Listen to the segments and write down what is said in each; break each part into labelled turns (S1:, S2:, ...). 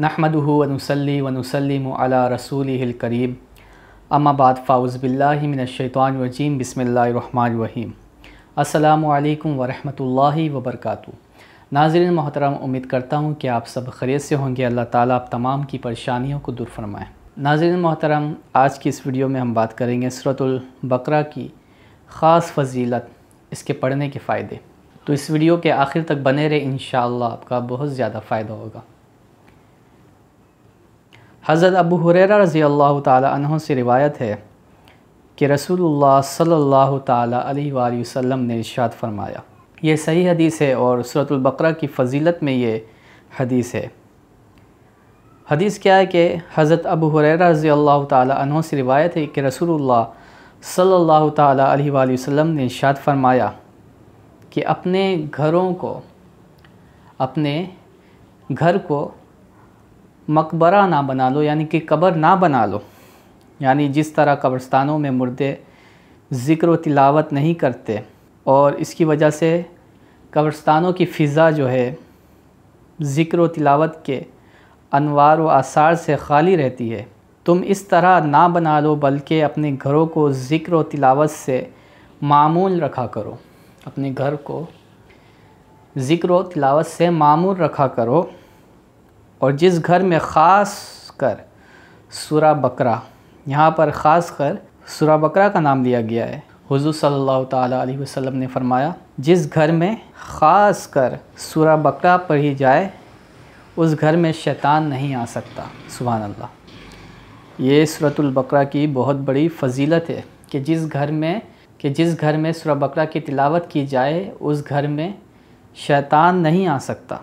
S1: नहमद वनसली वनसलम अला रसूल करीम अम्माबाद फ़ाउज़बिल्लिमिनशैतवानरजीम बसमीम अल्लाम वरहमल वबरक नाजरन मोहतरम उम्मीद करता हूँ कि आप सब खरीत से होंगे अल्लाह ताला आप तमाम की परेशानियों को दूर फरमाएँ नाजरन मोहतरम आज की इस वीडियो में हम बात करेंगे सूरतुल्बकरा की ख़ास फजीलत इसके पढ़ने के फ़ायदे तो इस वीडियो के आखिर तक बने रहे इन आपका बहुत ज़्यादा फ़ायदा होगा हज़रत अबू हुररा रज़ी अल्लाह तहों से रिवायत है कि रसूलुल्लाह सल्लल्लाहु अलैहि वसल्लम ने इरशाद फरमाया ये सही हदीस है और सूरतुल्बकरा की फ़जीलत में ये हदीस है हदीस क्या है कि हज़रत अबू हुररा रज़ी अल्लाह तहों से रिवायत है कि रसूलुल्लाह सल्लल्लाहु अलैहि वसल्लम ने इरशाद फरमाया कि अपने घरों को अपने घर को मकबरा ना बना लो यानी कि कब्र ना बना लो यानी जिस तरह कब्रस्तानों में मुर्दे ज़िक्र व तिलावत नहीं करते और इसकी वजह से कब्रस्तानों की फ़िज़ा जो है ज़िक्र व तिलावत के अनवार व आसार से खाली रहती है तुम इस तरह ना बना लो बल्कि अपने घरों को ज़िक्र व तिलावत से मामूल रखा करो अपने घर को ज़िक्र व तिलावत से मामूल रखा करो और जिस घर में ख़ास कर सुरा बकरा यहाँ पर ख़ास कर सुरा बकरा का नाम लिया गया है हुजूर सल्लल्लाहु अलैहि वसल्लम ने फरमाया जिस घर में ख़ास कर सुरा बकरा पढ़ी जाए उस घर में शैतान नहीं आ सकता सुबहान अल्लाह ये बकरा की बहुत बड़ी फजीलत है कि जिस घर में कि जिस घर में सुरा बकरा की तिलावत की जाए उस घर में शैतान नहीं आ सकता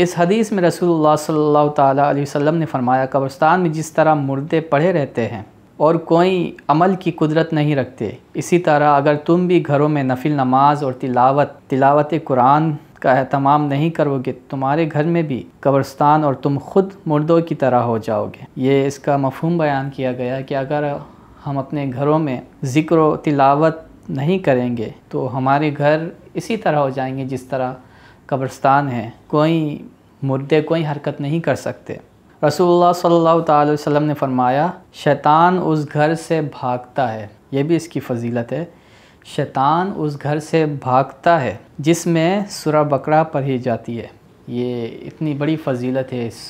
S1: इस हदीस में रसूलुल्लाह सल्लल्लाहु अलैहि वसल्लम ने फरमाया कब्रस्तान में जिस तरह मुर्दे पड़े रहते हैं और कोई अमल की कुदरत नहीं रखते इसी तरह अगर तुम भी घरों में नफिल नमाज और तिलावत तिलावत कुरान का अहतमाम नहीं करोगे तुम्हारे घर में भी कब्रस्तान और तुम खुद मुर्दों की तरह हो जाओगे ये इसका मफहम बयान किया गया कि अगर हम अपने घरों में ज़िक्र तिलावत नहीं करेंगे तो हमारे घर इसी तरह हो जाएंगे जिस तरह कब्रस्तान है कोई मुर्दे कोई हरकत नहीं कर सकते रसूलुल्लाह सल्लल्लाहु अलैहि वसल्लम ने फरमाया शैतान उस घर से भागता है यह भी इसकी फजीलत है शैतान उस घर से भागता है जिसमें सुरा बकरा पढ़ी जाती है ये इतनी बड़ी फजीलत है इस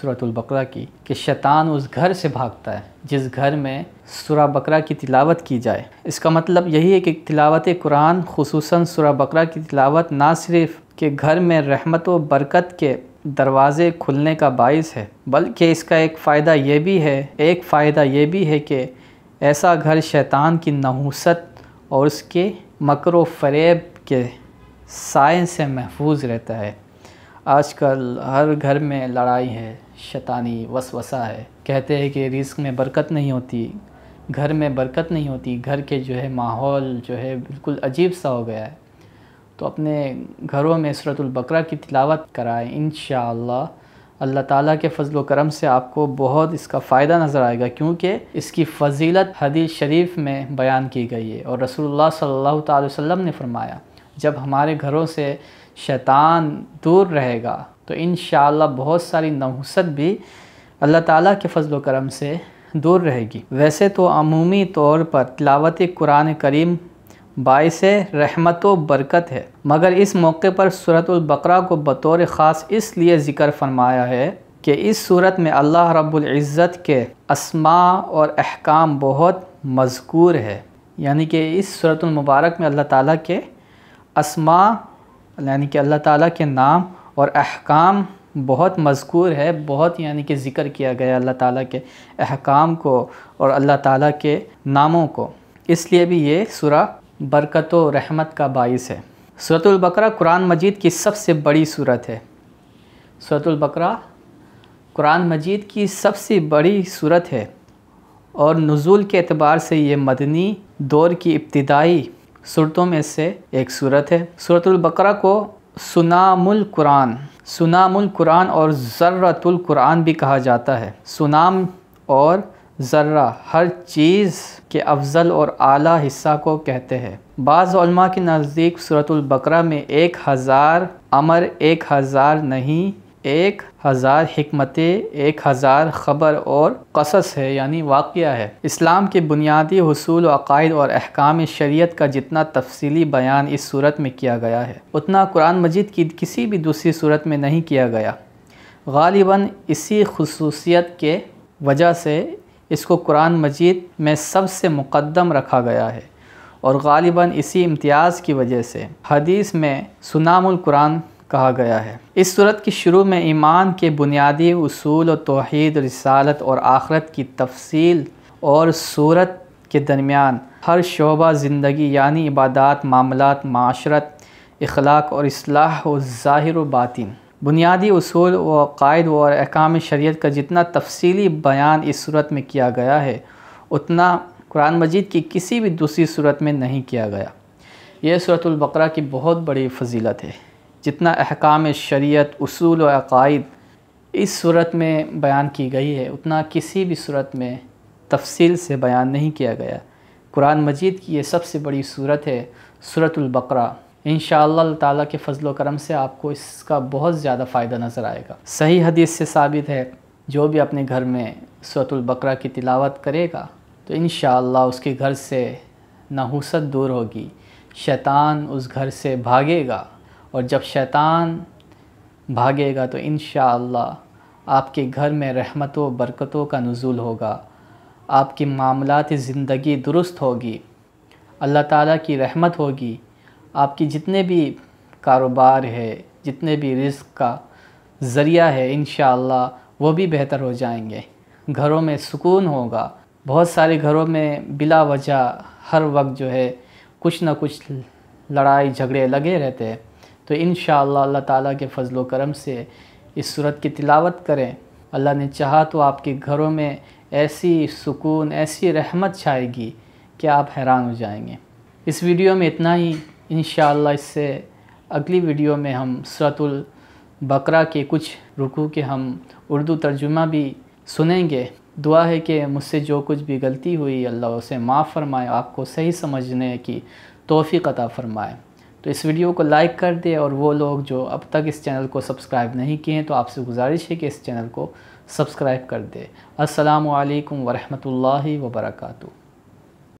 S1: सूरतुल्बकरा की कि शैतान उस घर से भागता है जिस घर में सुरा बकरा की तिलावत की जाए इसका मतलब यही है कि तिलावत कुरान खसूस सुरा बकरा की तिलावत ना सिर्फ कि घर में रहमत व बरकत के दरवाज़े खुलने का बायस है बल्कि इसका एक फ़ायदा यह भी है एक फ़ायदा यह भी है कि ऐसा घर शैतान की नहूसत और उसके मकर व फरेब के साय से महफूज रहता है आजकल हर घर में लड़ाई है शैतानी वसवसा है कहते हैं कि रिस्क में बरकत नहीं होती घर में बरकत नहीं होती घर के जो है माहौल जो है बिल्कुल अजीब सा हो गया है तो अपने घरों में बकरा की तिलावत कराएँ इन अल्लाह ताला के फजल करम से आपको बहुत इसका फ़ायदा नज़र आएगा क्योंकि इसकी फजीलत हदी शरीफ में बयान की गई है और रसूलुल्लाह सल्लल्लाहु अलैहि वसल्लम ने फरमाया जब हमारे घरों से शैतान दूर रहेगा तो इन बहुत सारी नहुसत भी अल्लाह ताला के फजल करम से दूर रहेगी वैसे तो अमूमी तौर पर तिलावत कुरान करीम बायस रहमत व बरकत है मगर इस मौके पर सूरतुल्बकरा को बतौर ख़ास इसलिए ज़िक्र फरमाया है कि इस सूरत में अल्लाह रब्बुल इज़्ज़त के असमा और अहकाम बहुत मजकूर है यानी कि इस सूरतमबारक में अल्लाह ताला के असमा यानी कि अल्लाह ताला के नाम और अहकाम बहुत मजकूर है बहुत यानी कि ज़िक्र किया गया अल्लाह ताला के अहकाम को और अल्लाह ताला के नामों को इसलिए भी ये सूरा बरकत व रहमत का बायस है सूरतुल्बकरा कुरान मजीद की सबसे बड़ी सूरत है सूरतुल्बकरा कुरान मजीद की सबसे बड़ी सूरत है और नज़ुल के अतबार से ये मदनी दौर की इब्तदाई सूरतों में से एक सूरत है सूरतुल्बकरा को सुनामुल कुरान सुनामुल कुरान और ज़र्रतुल कुरान भी कहा जाता है सुनाम और ज़र्रा हर चीज़ के अफजल और आला हिस्सा को कहते हैं बाज़ के नज़दीक सूरतुल्बकरा में एक हज़ार अमर एक हज़ार नहीं एक हज़ार हमतें एक हज़ार ख़बर और कसस है यानी वाक़ है इस्लाम के बुनियादी हसूल अकायद और अहकाम शरीत का जितना तफसली बयान इस सूरत में किया गया है उतना कुरान मजीद की किसी भी दूसरी सूरत में नहीं किया गया गालिबा इसी खसूसियत के वजह से इसको कुरान मजीद में सबसे मुक़दम रखा गया है और गालिबा इसी इम्तियाज़ की वजह से हदीस में सुनामुल कुरान कहा गया है इस सूरत की शुरू में ईमान के बुनियादी असूल और तोहद रसालत और आखरत की तफसील और सूरत के दरमियान हर शोबा ज़िंदगी यानी इबादत मामलत माशरत इखलाक और असलाह व ज़ाहिर व बातिन बुनियादी असूल व कायद और अहकाम शरीयत का जितना तफसीली बयान इस सूरत में किया गया है उतना कुरान मजीद की किसी भी दूसरी सूरत में नहीं किया गया यह सूरतबकरा की बहुत बड़ी फजीलत है जितना अहकाम शरीयत असूल व अकायद इस सूरत में बयान की गई है उतना किसी भी सूरत में तफसील से बयान नहीं किया गया कुरान मजीद की यह सबसे बड़ी सूरत है सूरतबकरा इन ताला के फ़जल करम से आपको इसका बहुत ज़्यादा फ़ायदा नज़र आएगा सही हदीस से साबित है जो भी अपने घर में सूरतुल्बकरा की तिलावत करेगा तो इन उसके घर से नहूसत दूर होगी शैतान उस घर से भागेगा और जब शैतान भागेगा तो इन आपके घर में रहमतों बरकतों का नज़ुल होगा आपकी मामलाती ज़िंदगी दुरुस्त होगी अल्लाह ताला की रहमत होगी आपकी जितने भी कारोबार है जितने भी रिस्क का ज़रिया है इन वो भी बेहतर हो जाएंगे घरों में सुकून होगा बहुत सारे घरों में बिला वजह हर वक्त जो है कुछ ना कुछ लड़ाई झगड़े लगे रहते हैं तो इन अल्लाह ताला के फजल करम से इस सूरत की तिलावत करें अल्लाह ने चाहा तो आपके घरों में ऐसी सुकून ऐसी रहमत छाएगी कि आप हैरान हो जाएंगे इस वीडियो में इतना ही इन इससे अगली वीडियो में हम सरतुल बकरा के कुछ रुकू के हम उर्दू तर्जुमा भी सुनेंगे दुआ है कि मुझसे जो कुछ भी गलती हुई अल्लाह उसे माफ़ फरमाए आपको सही समझने की तोहफ़ी क़ता फरमाए तो इस वीडियो को लाइक कर दे और वो लोग जो अब तक इस चैनल को सब्सक्राइब नहीं किए हैं तो आपसे गुजारिश है कि इस चैनल को सब्सक्राइब कर दे असलकम वरहमल वर्का